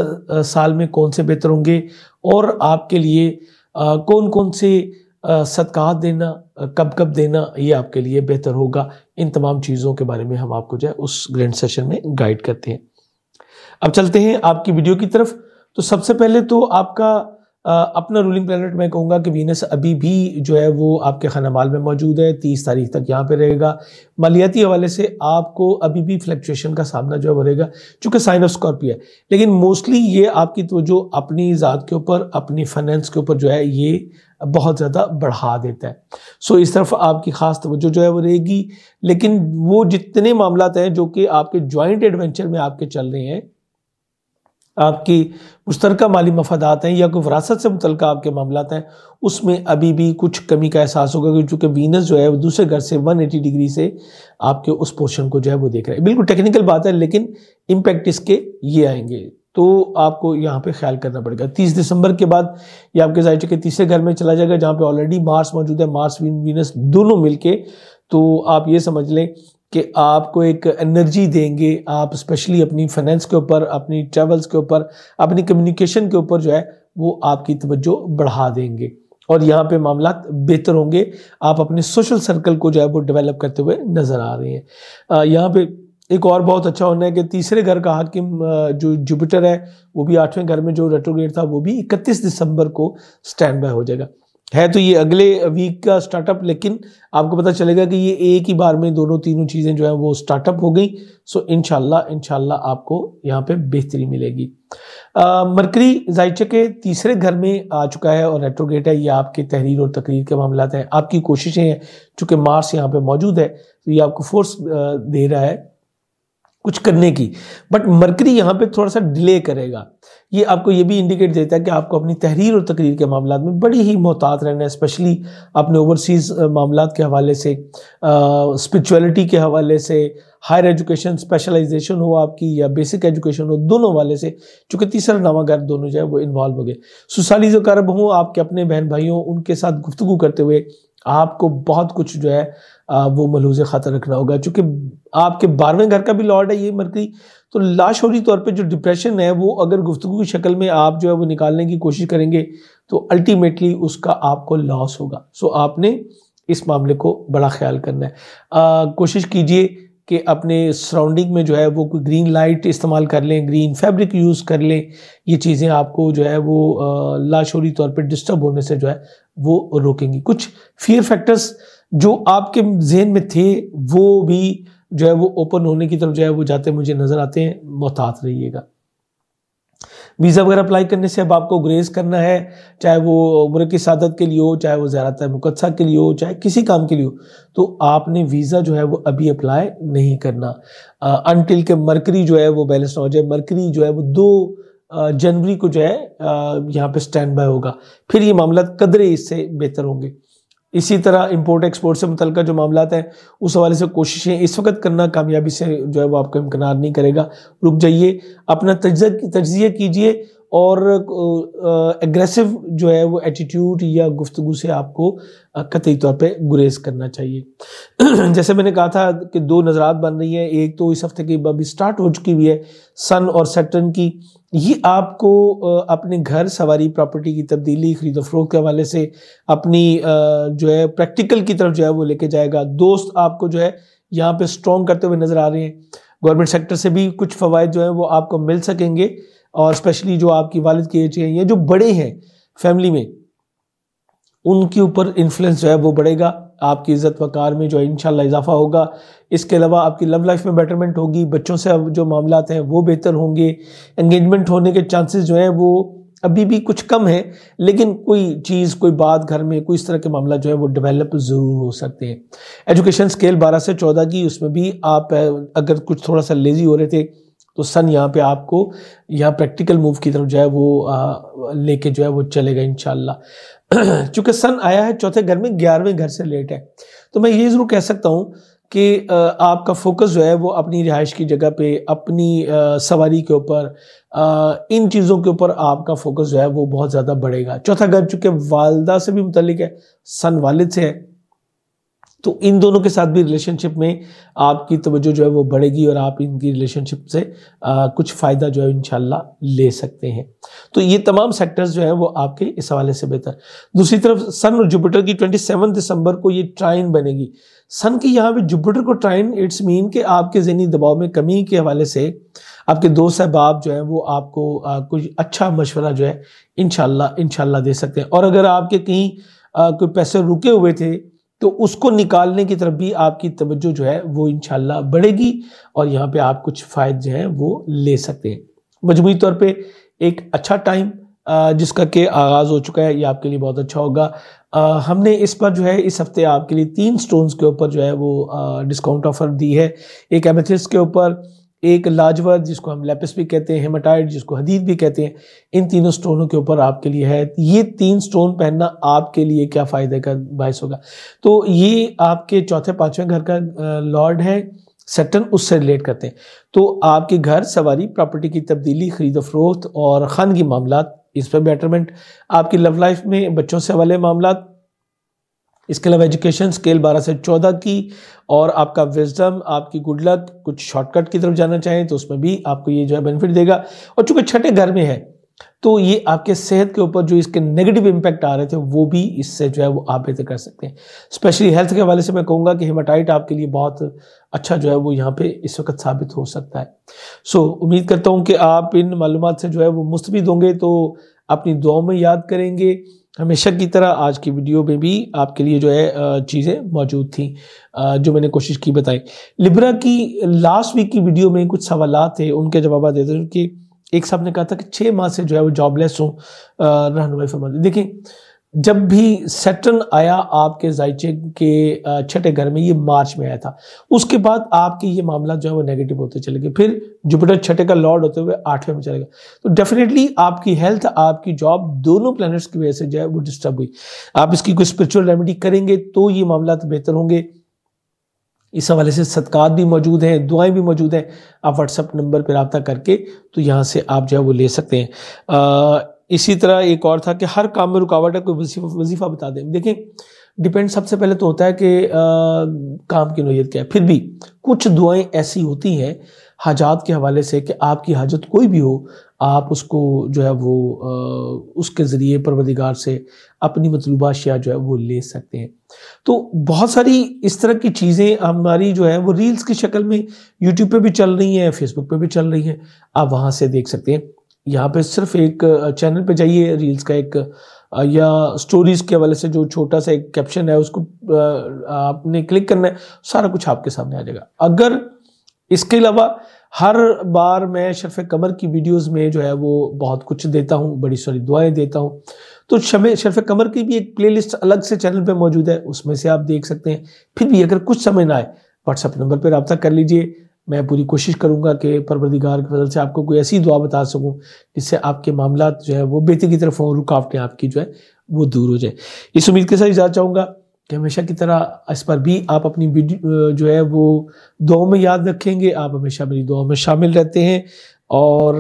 साल में कौन से बेहतर होंगे और आपके लिए कौन कौन से सदकात देना कब कब देना ये आपके लिए बेहतर होगा इन तमाम चीज़ों के बारे में हम आपको जो है उस ग्रैंड सेशन में गाइड करते हैं अब चलते हैं आपकी वीडियो की तरफ तो सबसे पहले तो आपका आ, अपना रूलिंग प्लानट मैं कहूँगा कि वीनस अभी भी जो है वो आपके खानामाल में मौजूद है तीस तारीख तक यहाँ पे रहेगा मालियाती हवाले से आपको अभी भी फ्लक्चुएशन का सामना जो है वो रहेगा चूँकि साइन ऑफ स्कॉर्पियो है लेकिन मोस्टली ये आपकी तो जो अपनी ज़ात के ऊपर अपनी फाइनेंस के ऊपर जो है ये बहुत ज़्यादा बढ़ा देता है सो इस तरफ आपकी खास तवज्जो जो है वो रहेगी लेकिन वो जितने मामला हैं जो कि आपके जॉइंट एडवेंचर में आपके चल रहे हैं आपकी मुश्तर माली मफादात हैं या कोई वरासत से मुतल आपके मामला हैं उसमें अभी भी कुछ कमी का एहसास होगा क्योंकि चूँकि वीनस जो है वो दूसरे घर से 180 डिग्री से आपके उस पोर्शन को जो है वो देख रहे हैं बिल्कुल टेक्निकल बात है लेकिन इम्पेक्ट इसके ये आएंगे तो आपको यहाँ पे ख्याल करना पड़ेगा तीस दिसंबर के बाद ये आपके जाहिर के तीसरे घर में चला जाएगा जहाँ पे ऑलरेडी मार्स मौजूद है मार्स वीनस दोनों मिलके तो आप ये समझ लें कि आपको एक एनर्जी देंगे आप स्पेशली अपनी फाइनेंस के ऊपर अपनी ट्रेवल्स के ऊपर अपनी कम्युनिकेशन के ऊपर जो है वो आपकी तवज्जो बढ़ा देंगे और यहाँ पे मामला बेहतर होंगे आप अपने सोशल सर्कल को जो है वो डेवलप करते हुए नज़र आ रहे हैं यहाँ पे एक और बहुत अच्छा होना है कि तीसरे घर का हाकिम जो जुपिटर है वो भी आठवें घर में जो रेट्रोग्रेड था वो भी इकतीस दिसंबर को स्टैंड बाय हो जाएगा है तो ये अगले वीक का स्टार्टअप लेकिन आपको पता चलेगा कि ये एक ही बार में दोनों तीनों चीज़ें जो है वो स्टार्टअप हो गई सो इनशाला इनशाला आपको यहाँ पे बेहतरी मिलेगी मरकरी जायचे के तीसरे घर में आ चुका है और रेट्रोगेट है ये आपके तहरीर और तकरीर के मामला हैं आपकी कोशिशें हैं चूँकि मार्स यहाँ पर मौजूद है तो ये आपको फोर्स दे रहा है कुछ करने की बट मरकरी यहाँ पे थोड़ा सा डिले करेगा ये आपको ये भी इंडिकेट देता है कि आपको अपनी तहरीर और तकरीर के मामला में बड़ी ही मोहतात रहना है स्पेशली अपने ओवरसीज़ मामला के हवाले से स्परिचुअलिटी के हवाले से हायर एजुकेशन स्पेशलाइजेशन हो आपकी या बेसिक एजुकेशन हो दोनों वाले से चूँकि तीसरा घर दोनों जो है वो इन्वॉल्व हो गए सुसाली जो कर्ब हों आपके अपने बहन भाइयों उनके साथ गुफ्तु करते हुए आपको बहुत कुछ जो है वो मलूज ख़ातर रखना होगा चूँकि आपके बारहवें घर का भी लॉर्ड है ये मरकरी तो लाशोरी तौर पर जो डिप्रेशन है वो अगर गुफ्तु की शक्ल में आप जो है वो निकालने की कोशिश करेंगे तो अल्टीमेटली उसका आपको लॉस होगा सो आपने इस मामले को बड़ा ख्याल करना है आ, कोशिश कीजिए कि अपने सराउंडिंग में जो है वो कोई ग्रीन लाइट इस्तेमाल कर लें ग्रीन फैब्रिक यूज़ कर लें ये चीज़ें आपको जो है वो लाशोरी तौर पर डिस्टर्ब होने से जो है वो रोकेंगी कुछ फियर फैक्टर्स जो आपके जहन में थे वो भी जो है वो ओपन होने की तरफ जो है वो जाते मुझे नज़र आते हैं मोहतात रहिएगा वीज़ा वगैरह अप्लाई करने से अब आपको ग्रेस करना है चाहे वो उम्र की शादत के लिए हो चाहे वो ज़्यादात मुकदसा के लिए हो चाहे किसी काम के लिए हो तो आपने वीज़ा जो है वो अभी अप्लाई नहीं करना अनटिल के मरकरी जो है वो बैलेंस ना हो जाए मरकरी जो है वो दो जनवरी को जो है यहाँ पे स्टैंड बाय होगा फिर ये मामला कदरे इससे बेहतर होंगे इसी तरह इम्पोर्ट एक्सपोर्ट से मुतल जो मामला हैं उस हवाले से कोशिशें इस वक्त करना कामयाबी से जो है वो आपको इम्कान नहीं करेगा रुक जाइए अपना तजिया तजिए कीजिए और एग्रेसिव जो है वो एटीट्यूड या गुफ्तु से आपको कतई तौर पे गुरेज करना चाहिए जैसे मैंने कहा था कि दो नज़रात बन रही हैं एक तो इस हफ्ते की अभी स्टार्ट हो चुकी हुई है सन और सेटन की ये आपको अपने घर सवारी प्रॉपर्टी की तब्दीली खरीदो फरोख के हवाले से अपनी जो है प्रैक्टिकल की तरफ जो है वो लेके जाएगा दोस्त आपको जो है यहाँ पे स्ट्रॉन्ग करते हुए नज़र आ रहे हैं गवर्नमेंट सेक्टर से भी कुछ फ़वाद जो है वो आपको मिल सकेंगे और स्पेशली जो आपकी वालद की एज है या जो बड़े हैं फैमिली में उनके ऊपर इन्फ्लुएंस जो है वो बढ़ेगा आपकी इज़्ज़त वकार में जो इन इजाफा होगा इसके अलावा आपकी लव लाइफ में बेटरमेंट होगी बच्चों से जो मामला हैं वो बेहतर होंगे एंगेजमेंट होने के चांसेस जो हैं वो अभी भी कुछ कम है लेकिन कोई चीज़ कोई बात घर में कोई इस तरह के मामला जो है वो डेवलप ज़रूर हो सकते हैं एजुकेशन स्केल बारह से चौदह की उसमें भी आप अगर कुछ थोड़ा सा लेज़ी हो रहे थे तो सन यहाँ पे आपको यहाँ प्रैक्टिकल मूव की तरफ जो है वो लेके जो है वो चलेगा शाह चूंकि सन आया है चौथे घर में ग्यारहवें घर से लेट है तो मैं ये ज़रूर कह सकता हूँ कि आपका फोकस जो है वो अपनी रिहाइश की जगह पे अपनी सवारी के ऊपर इन चीज़ों के ऊपर आपका फोकस जो है वो बहुत ज़्यादा बढ़ेगा चौथा घर चूँकि वालदा से भी मुतलिक है सन वालिद से है तो इन दोनों के साथ भी रिलेशनशिप में आपकी तवज्जो जो है वो बढ़ेगी और आप इनकी रिलेशनशिप से आ, कुछ फ़ायदा जो है इन ले सकते हैं तो ये तमाम सेक्टर्स जो है वो आपके इस हवाले से बेहतर दूसरी तरफ सन और जुपिटर की ट्वेंटी दिसंबर को ये ट्राइन बनेगी सन की यहाँ पे जुपिटर को ट्राइन इट्स मीन के आपके जहनी दबाव में कमी के हवाले से आपके दोस्त अहबाब जो है वो आपको आ, कुछ अच्छा मशवरा जो है इन इनशाला दे सकते हैं और अगर आपके कहीं कोई पैसे रुके हुए थे तो उसको निकालने की तरफ भी आपकी तवज्जो जो है वो इनशाला बढ़ेगी और यहाँ पे आप कुछ फ़ायदे जो हैं वो ले सकते हैं मजमूरी तौर पे एक अच्छा टाइम जिसका कि आगाज़ हो चुका है ये आपके लिए बहुत अच्छा होगा आ, हमने इस पर जो है इस हफ्ते आपके लिए तीन स्टोन्स के ऊपर जो है वो डिस्काउंट ऑफर दी है एक एमेथिस के ऊपर एक लाजवर जिसको हम लेपिस भी कहते हैं हेमाटाइट जिसको हदीद भी कहते हैं इन तीनों स्टोनों के ऊपर आपके लिए है ये तीन स्टोन पहनना आपके लिए क्या फ़ायदे का बायस होगा तो ये आपके चौथे पाँचवें घर का लॉर्ड है सेटन उससे रिलेट करते हैं तो आपके घर सवारी प्रॉपर्टी की तब्दीली खरीद फरोख्त और खानगी मामला इस पर बेटरमेंट आपकी लव लाइफ में बच्चों से वाले मामला इसके अलावा एजुकेशन स्केल 12 से 14 की और आपका विजडम आपकी गुड लक कुछ शॉर्टकट की तरफ जाना चाहें तो उसमें भी आपको ये जो है बेनिफिट देगा और चूंकि छठे घर में है तो ये आपके सेहत के ऊपर जो इसके नेगेटिव इम्पैक्ट आ रहे थे वो भी इससे जो है वो आप बेहतर कर सकते हैं स्पेशली हेल्थ के हवाले से मैं कहूँगा कि हेमाटाइट आपके लिए बहुत अच्छा जो है वो यहाँ पे इस वक्त साबित हो सकता है सो so, उम्मीद करता हूँ कि आप इन मालूम से जो है वो मुस्तफ़ होंगे तो अपनी दुआओं में याद करेंगे हमेशा की तरह आज की वीडियो में भी आपके लिए जो है चीज़ें मौजूद थी जो मैंने कोशिश की बताई लिब्रा की लास्ट वीक की वीडियो में कुछ सवाल थे उनके जवाब देते हैं कि एक साहब ने कहा था कि छः माह से जो है वो जॉबलेस हूँ रहनुमाई फरमा देखिए जब भी सेटन आया आपके जायचे के छठे घर में ये मार्च में आया था उसके बाद आपके ये मामला जो है वो नेगेटिव होते चले गए फिर जुपिटर छठे का लॉर्ड होते हुए आठवें में चले गए तो डेफिनेटली आपकी हेल्थ आपकी जॉब दोनों प्लैनेट्स की वजह से जो है वो डिस्टर्ब हुई आप इसकी कोई स्पिरिचुअल रेमेडी करेंगे तो ये मामला तो बेहतर होंगे इस हवाले से सदकात भी मौजूद हैं दुआएं भी मौजूद हैं आप व्हाट्सअप नंबर पर रबता करके तो यहाँ से आप जो है वो ले सकते हैं इसी तरह एक और था कि हर काम में रुकावट है कोई वजीफा वजीफा बता दें देखें डिपेंड सबसे पहले तो होता है कि आ, काम की नोयत क्या है फिर भी कुछ दुआएं ऐसी होती हैं हाजात के हवाले से कि आपकी हाजत कोई भी हो आप उसको जो है वो आ, उसके ज़रिए परवदिगार से अपनी मतलूबा शिया जो है वो ले सकते हैं तो बहुत सारी इस तरह की चीज़ें हमारी जो है वो रील्स की शक्ल में यूट्यूब पे भी चल रही हैं फेसबुक पे भी चल रही हैं आप वहाँ से देख सकते हैं यहाँ पे सिर्फ एक चैनल पे जाइए रील्स का एक या स्टोरीज के हवाले से जो छोटा सा एक कैप्शन है उसको आपने क्लिक करना है सारा कुछ आपके सामने आ जाएगा अगर इसके अलावा हर बार मैं शरफ कमर की वीडियोस में जो है वो बहुत कुछ देता हूँ बड़ी सारी दुआएं देता हूँ तो शमे शरफ कमर की भी एक प्लेलिस्ट अलग से चैनल पे मौजूद है उसमें से आप देख सकते हैं फिर भी अगर कुछ समय ना आए व्हाट्सएप नंबर पर रबता कर लीजिए मैं पूरी कोशिश करूंगा कि परवरदिगार की फजल से आपको कोई ऐसी दुआ बता सकूँ जिससे आपके मामला जो है वो बेहतर की तरफ हों रुकावटें आपकी जो है वो दूर हो जाए इस उम्मीद के साथ इजाज़ चाहूँगा कि हमेशा की तरह इस पर भी आप अपनी वीडियो जो है वो दुआ में याद रखेंगे आप हमेशा मेरी दुआ में शामिल रहते हैं और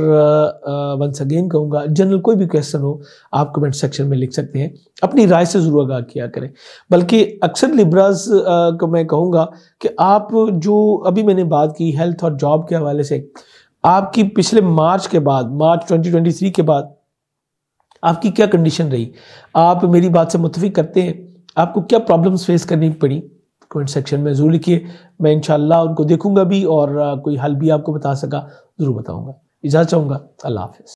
वंस अगेन कहूँगा जनरल कोई भी क्वेश्चन हो आप कमेंट सेक्शन में लिख सकते हैं अपनी राय से ज़रूर आगाह किया करें बल्कि अक्सर लिब्राज को मैं कहूँगा कि आप जो अभी मैंने बात की हेल्थ और जॉब के हवाले से आपकी पिछले मार्च के बाद मार्च 2023 के बाद आपकी क्या कंडीशन रही आप मेरी बात से मुतफिक करते हैं आपको क्या प्रॉब्लम्स फेस करनी पड़ी कमेंट सेक्शन में ज़रूर लिखिए मैं इनशाला उनको देखूंगा भी और कोई हल भी आपको बता सका ज़रूर बताऊँगा इजाज़त चाहूँगा अल्लाह हाफिज़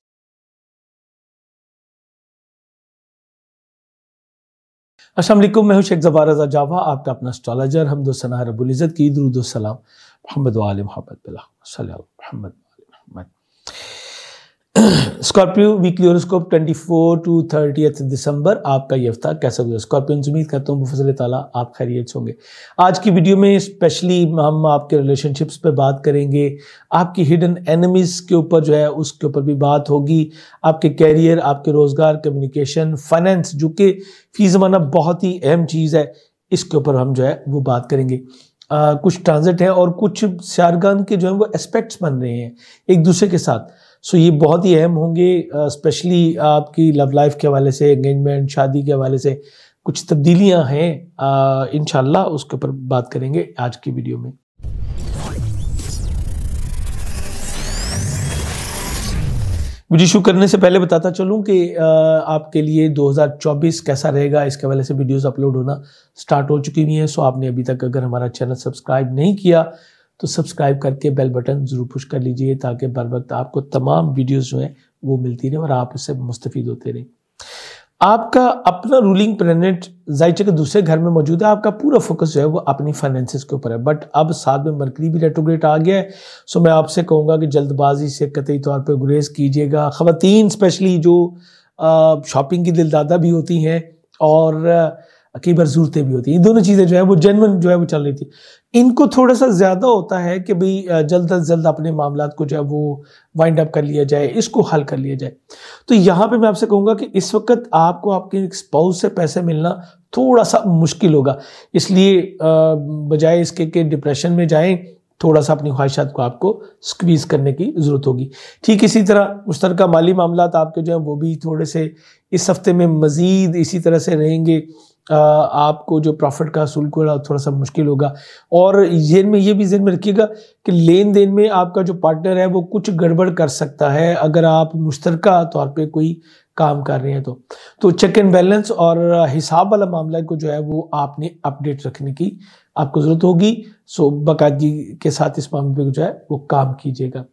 असल मैं हूं शेख जबार रजा जावा आपका अपना स्ट्रॉलाजर हम दो सना रबुल्ज़त की दरुदोसलाम मोहम्मद वाल मोहम्मद बिला Muhammad Scorpio weekly horoscope 24 to thirty December आपका ये हफ्ता कैसा गुजरा स्कॉर्पियो उम्मीद करता हूँ फसल ताला आप खैरियत होंगे आज की वीडियो में स्पेशली हम आपके रिलेशनशिप्स पे बात करेंगे आपकी हिडन एनिमीज के ऊपर जो है उसके ऊपर भी बात होगी आपके कैरियर आपके रोज़गार कम्युनिकेशन फाइनेंस जो कि फीस जमाना बहुत ही अहम चीज़ है इसके ऊपर हम जो है वो बात करेंगे आ, कुछ ट्रांजिट है और कुछ सियारगान के जो है वो एस्पेक्ट्स बन रहे हैं एक दूसरे के साथ सो ये बहुत ही अहम होंगे स्पेशली आपकी लव लाइफ के हवाले से एंगेजमेंट शादी के हवाले से कुछ तब्दीलियां हैं इन उसके ऊपर बात करेंगे आज की वीडियो में मुझे शुरू करने से पहले बताता चलूं कि आपके लिए 2024 कैसा रहेगा इसके वाले से वीडियोस अपलोड होना स्टार्ट हो चुकी हुई हैं सो आपने अभी तक अगर हमारा चैनल सब्सक्राइब नहीं किया तो सब्सक्राइब करके बेल बटन ज़रूर पुश कर लीजिए ताकि बर वक्त आपको तमाम वीडियोज़ जो हैं वो मिलती रहे और आप उससे मुस्तफ़ होते रहें आपका अपना रूलिंग प्लेनेट जाइचे के दूसरे घर में मौजूद है आपका पूरा फोकस जो है वो अपनी फाइनेंसिस के ऊपर है बट अब साथ में मरकरी भी रेटोग्रेट आ गया है सो मैं आपसे कहूँगा कि जल्दबाजी से कतई तौर पर गुरेज कीजिएगा ख़वान स्पेशली जो शॉपिंग की दिलदादा भी होती हैं और कई बार जरूरतें भी होती हैं दोनों चीज़ें जो है वो जेनवन जो है वो चल रही थी इनको थोड़ा सा ज़्यादा होता है कि भाई जल्द अज जल्द अपने मामला को जो है वो वाइंड अप कर लिया जाए इसको हल कर लिया जाए तो यहाँ पे मैं आपसे कहूंगा कि इस वक्त आपको आपके स्पाउस से पैसे मिलना थोड़ा सा मुश्किल होगा इसलिए बजाय इसके कि डिप्रेशन में जाएं थोड़ा सा अपनी ख्वाहिशात को आपको स्क्वीज़ करने की ज़रूरत होगी ठीक इसी तरह मुश्तर माली मामला आपके जो है वो भी थोड़े से इस हफ्ते में मज़ीद इसी तरह से रहेंगे आपको जो प्रॉफिट का असूल थोड़ा सा मुश्किल होगा और जेन में ये भी जेन में रखिएगा कि लेन देन में आपका जो पार्टनर है वो कुछ गड़बड़ कर सकता है अगर आप मुश्तर तौर पर कोई काम कर रहे हैं तो तो चेक एंड बैलेंस और हिसाब वाला मामला को जो है वो आपने अपडेट रखने की आपको ज़रूरत होगी सो बकाजी के साथ इस मामले पर जो है वो काम कीजिएगा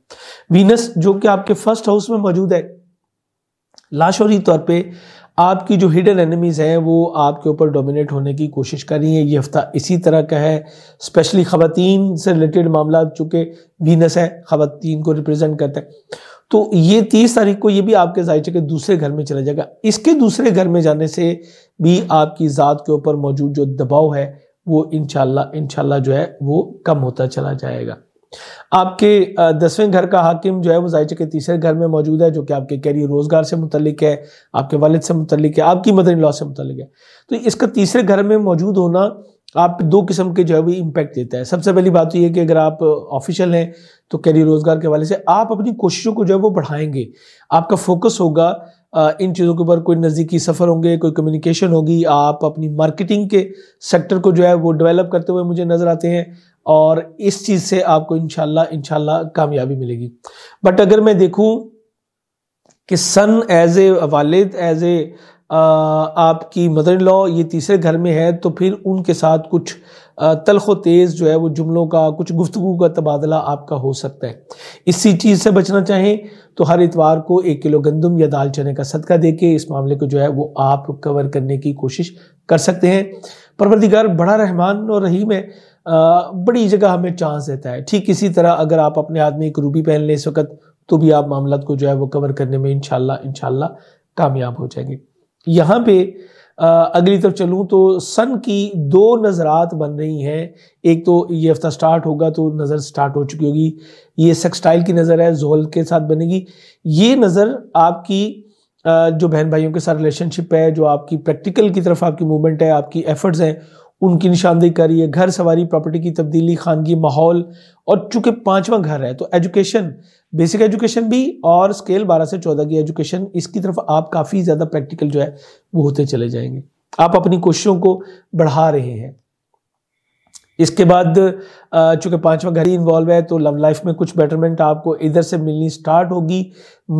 वीनस जो कि आपके फर्स्ट हाउस में मौजूद है लाशोरी तौर पे आपकी जो हिडन एनिमीज़ हैं वो आपके ऊपर डोमिनेट होने की कोशिश कर रही हैं ये हफ्ता इसी तरह का है स्पेशली ख़वातीन से रिलेटेड मामला चूँकि वीनस है ख़वान को रिप्रेजेंट करता है तो ये तीस तारीख को ये भी आपके जायचे के दूसरे घर में चला जाएगा इसके दूसरे घर में जाने से भी आपकी ज़ात के ऊपर मौजूद जो दबाव है वो इन शह इन जो है वो कम होता चला जाएगा आपके दसवें घर का हाकिम जो है वो जायचे के तीसरे घर में मौजूद है जो कि आपके कैरियर रोजगार से मुतलिक है आपके वालिद से मुतलिक है आपकी मदर इन लॉ से मुतलिक है तो इसका तीसरे घर में मौजूद होना आप दो किस्म के जो है वो इम्पैक्ट देता है सबसे पहली बात तो ये कि अगर आप ऑफिशियल हैं तो कैरियर रोजगार के वाले से आप अपनी कोशिशों को जो है वो बढ़ाएंगे आपका फोकस होगा इन चीज़ों के ऊपर कोई नज़दीकी सफ़र होंगे कोई कम्युनिकेशन होगी आप अपनी मार्केटिंग के सेक्टर को जो है वो डेवलप करते हुए मुझे नज़र आते हैं और इस चीज़ से आपको इनशाला इनशाला कामयाबी मिलेगी बट अगर मैं देखूँ कि सन एज ए वालिद एज ए आपकी मदर इन लॉ ये तीसरे घर में है तो फिर उनके साथ कुछ तलख तेज़ जो है वो जुमलों का कुछ गुफ्तु का तबादला आपका हो सकता है इसी चीज़ से बचना चाहें तो हर इतवार को एक किलो गंदम या दाल चने का सदका दे के इस मामले को जो है वो आप कवर करने की कोशिश कर सकते हैं परवरदिगार बड़ा रहमान और रहीम है बड़ी जगह हमें चांस देता है ठीक इसी तरह अगर आप अपने हाथ में एक रूबी पहन लें इस वक्त तो भी आप मामला को जो है वो कवर करने में इनशाला इनशाला कामयाब हो जाएंगे यहाँ पे अगली तरफ चलूँ तो सन की दो नज़रात बन रही हैं एक तो ये हफ्ता स्टार्ट होगा तो नज़र स्टार्ट हो चुकी होगी ये सेक्सटाइल की नज़र है जोल के साथ बनेगी ये नज़र आपकी जो बहन भाइयों के साथ रिलेशनशिप है जो आपकी प्रैक्टिकल की तरफ आपकी मूवमेंट है आपकी एफर्ट्स हैं उनकी निशानदेही करिए घर सवारी प्रॉपर्टी की तब्दीली खानगी माहौल और चूंकि पांचवा घर है तो एजुकेशन बेसिक एजुकेशन भी और स्केल बारह से चौदह की एजुकेशन इसकी तरफ आप काफ़ी ज़्यादा प्रैक्टिकल जो है वो होते चले जाएंगे आप अपनी कोशिशों को बढ़ा रहे हैं इसके बाद चूंकि पांचवा घर ही इन्वॉल्व है तो लव लाइफ में कुछ बेटरमेंट आपको इधर से मिलनी स्टार्ट होगी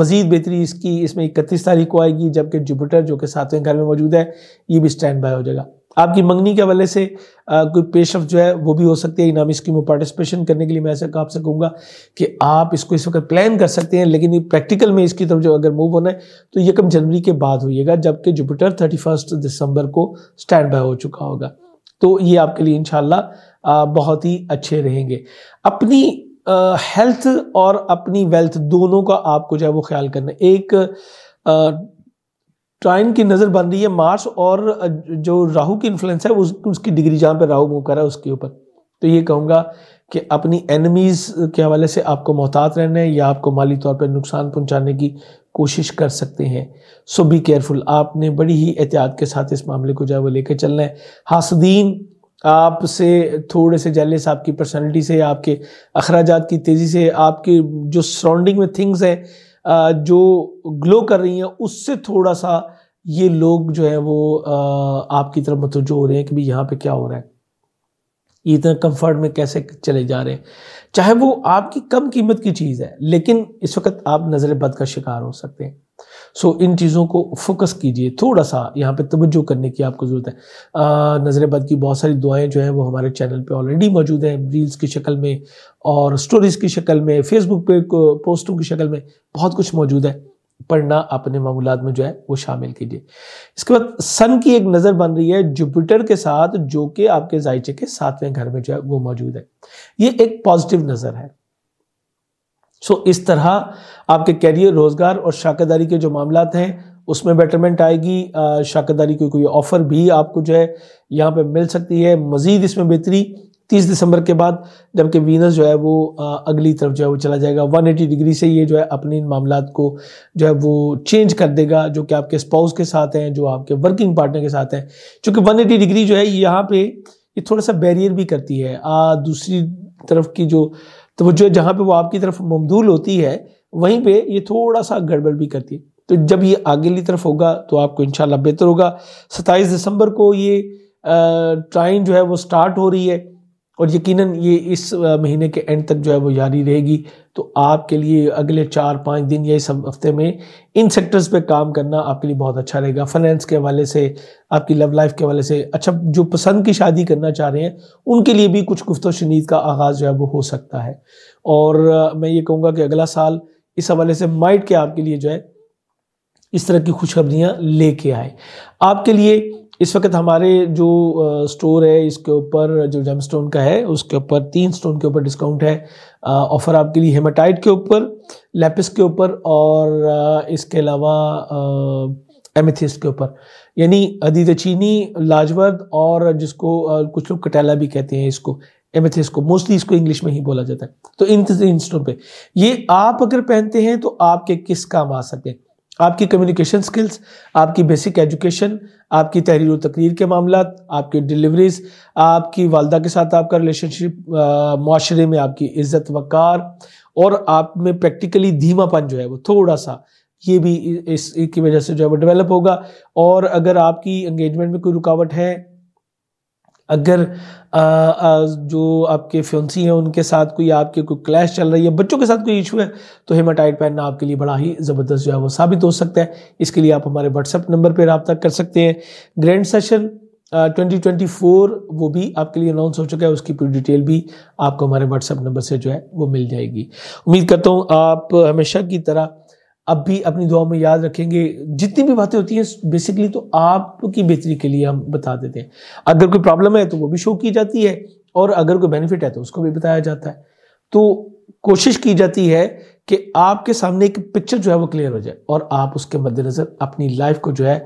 मजीद बेहतरी इसकी इसमें इकतीस तारीख को आएगी जबकि जुपिटर जो कि सातवें घर में मौजूद है ये भी स्टैंड बाय हो जाएगा आपकी मंगनी के हवाले से आ, कोई पेशरफ जो है वो भी हो सकती है इनामी स्कीम में पार्टिसिपेशन करने के लिए मैं ऐसा आपसे कहूँगा कि आप इसको इस वक्त प्लान कर सकते हैं लेकिन प्रैक्टिकल में इसकी तरफ जो अगर मूव होना है तो यकम जनवरी के बाद होइएगा जबकि जुपिटर थर्टी फर्स्ट दिसंबर को स्टैंड बाय हो चुका होगा तो ये आपके लिए इनशाला बहुत ही अच्छे रहेंगे अपनी हेल्थ और अपनी वेल्थ दोनों का आपको जो है वो ख्याल करना एक ट्राइन की नज़र बन रही है मार्स और जो राहु की इन्फ्लुएंस है उस, उसकी डिग्री जहाँ पे राहु मूव कर रहा है उसके ऊपर तो ये कहूँगा कि अपनी एनिमीज़ के हवाले से आपको मोहतात रहना है या आपको माली तौर पर नुकसान पहुँचाने की कोशिश कर सकते हैं सो बी केयरफुल आपने बड़ी ही एहतियात के साथ इस मामले को जो है वो लेकर चलना है हासदीन आपसे थोड़े से जेलस आपकी पर्सनैलिटी से आपके अखराज की तेज़ी से आपके जो सराउंडिंग में थिंग्स हैं जो ग्लो कर रही हैं उससे थोड़ा सा ये लोग जो है वो आपकी तरफ मतवजो मतलब हो रहे हैं कि भाई यहाँ पे क्या हो रहा है इतना कंफर्ट में कैसे चले जा रहे हैं चाहे वो आपकी कम कीमत की चीज़ है लेकिन इस वक्त आप नज़र बद का शिकार हो सकते हैं सो इन चीज़ों को फोकस कीजिए थोड़ा सा यहाँ पे तवज्जो करने की आपको ज़रूरत है नज़र बद की बहुत सारी दुआएं जो हैं वो हमारे चैनल पे ऑलरेडी मौजूद हैं रील्स की शक्ल में और स्टोरीज़ की शक्ल में फेसबुक पे पोस्टों की शक्ल में बहुत कुछ मौजूद है पढ़ना अपने मामूलात में जो है वो शामिल कीजिए इसके बाद सन की एक नज़र बन रही है जुपिटर के साथ जो कि आपके जायचे के सातवें घर में जो है वो मौजूद है ये एक पॉजिटिव नज़र है सो इस तरह आपके कैरियर रोजगार और शाकादारी के जो मामला हैं उसमें बेटरमेंट आएगी शाकादारी की कोई ऑफर भी आपको जो है यहाँ पे मिल सकती है मज़ीद इसमें बेहतरी तीस दिसंबर के बाद जबकि वीनस जो है वो अगली तरफ जो है वो चला जाएगा 180 डिग्री से ये जो है अपने इन मामला को जो है वो चेंज कर देगा जो कि आपके स्पाउस के साथ हैं जो आपके वर्किंग पार्टनर के साथ हैं चूँकि 180 डिग्री जो है यहाँ पे ये थोड़ा सा बैरियर भी करती है आ, दूसरी तरफ की जो तो जो जहाँ पर वो आपकी तरफ ममदूल होती है वहीं पर ये थोड़ा सा गड़बड़ भी करती है तो जब ये आगेली तरफ होगा तो आपको इन बेहतर होगा सत्ताईस दिसंबर को ये ट्राइन जो है वो स्टार्ट हो रही है और यकीनन ये इस महीने के एंड तक जो है वो जारी रहेगी तो आपके लिए अगले चार पाँच दिन या इस हफ्ते में इन सेक्टर्स पे काम करना आपके लिए बहुत अच्छा रहेगा फाइनेंस के हवाले से आपकी लव लाइफ के हवाले से अच्छा जो पसंद की शादी करना चाह रहे हैं उनके लिए भी कुछ गुफ्त शनीद का आगाज़ जो है वो हो सकता है और मैं ये कहूँगा कि अगला साल इस हवाले से माइट के आपके लिए जो है इस तरह की खुशखबरियाँ लेके आए आपके लिए इस वक्त हमारे जो स्टोर है इसके ऊपर जो जम स्टोन का है उसके ऊपर तीन स्टोन के ऊपर डिस्काउंट है ऑफ़र आपके लिए हेमाटाइट के ऊपर लेपिस के ऊपर और इसके अलावा एमिथिस्ट के ऊपर यानी अदीद चीनी लाजवर्द और जिसको कुछ लोग कटैला भी कहते हैं इसको एमिथिस को मोस्टली इसको इंग्लिश में ही बोला जाता है तो इन इन स्टोन पे ये आप अगर पहनते हैं तो आपके किस काम आ सकते हैं आपकी कम्युनिकेशन स्किल्स आपकी बेसिक एजुकेशन आपकी तहरीर व तकरीर के मामला आपकी डिलीवरीज आपकी वालदा के साथ आपका रिलेशनशिप माशरे में आपकी इज्जत वक़ार और आप में प्रैक्टिकली धीमापन जो है वो थोड़ा सा ये भी इस की वजह से जो है वो डेवलप होगा और अगर आपकी एंगेजमेंट में कोई रुकावट है अगर आ, आ, जो आपके फ्योन्सी हैं उनके साथ कोई आपके कोई क्लैश चल रही है बच्चों के साथ कोई इशू है तो हेमाटाइट पहनना आपके लिए बड़ा ही ज़बरदस्त जो है वो साबित हो सकता है इसके लिए आप हमारे व्हाट्सएप नंबर पर रबता कर सकते हैं grand session twenty twenty four वो भी आपके लिए अनाउंस हो चुका है उसकी पूरी डिटेल भी आपको हमारे व्हाट्सअप नंबर से जो है वो मिल जाएगी उम्मीद करता हूँ आप हमेशा की तरह अब भी अपनी दुआ में याद रखेंगे जितनी भी बातें होती हैं बेसिकली तो आपकी बेहतरी के लिए हम बता देते हैं अगर कोई प्रॉब्लम है तो वो भी शो की जाती है और अगर कोई बेनिफिट है तो उसको भी बताया जाता है तो कोशिश की जाती है कि आपके सामने एक पिक्चर जो है वो क्लियर हो जाए और आप उसके मद्देनज़र अपनी लाइफ को जो है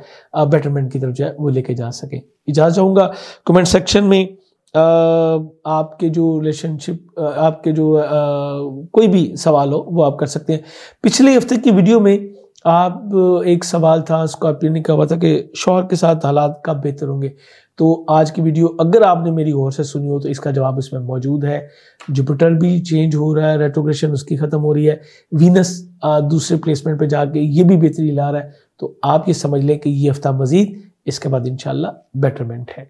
बेटरमेंट की तरफ जो है वो लेके जा सकें इजाज़त चाहूँगा कमेंट सेक्शन में आपके जो रिलेशनशिप आपके जो आ, कोई भी सवाल हो वो आप कर सकते हैं पिछले हफ्ते की वीडियो में आप एक सवाल था उसको आपने निकला हुआ था कि शौहर के साथ हालात कब बेहतर होंगे तो आज की वीडियो अगर आपने मेरी गौर से सुनी हो तो इसका जवाब इसमें मौजूद है जुपिटर भी चेंज हो रहा है रेट्रोग्रेशन उसकी ख़त्म हो रही है वीनस दूसरे प्लेसमेंट पे जाके ये भी बेहतरी ला रहा है तो आप ये समझ लें कि ये हफ्ता मज़ीद इसके बाद इन बेटरमेंट है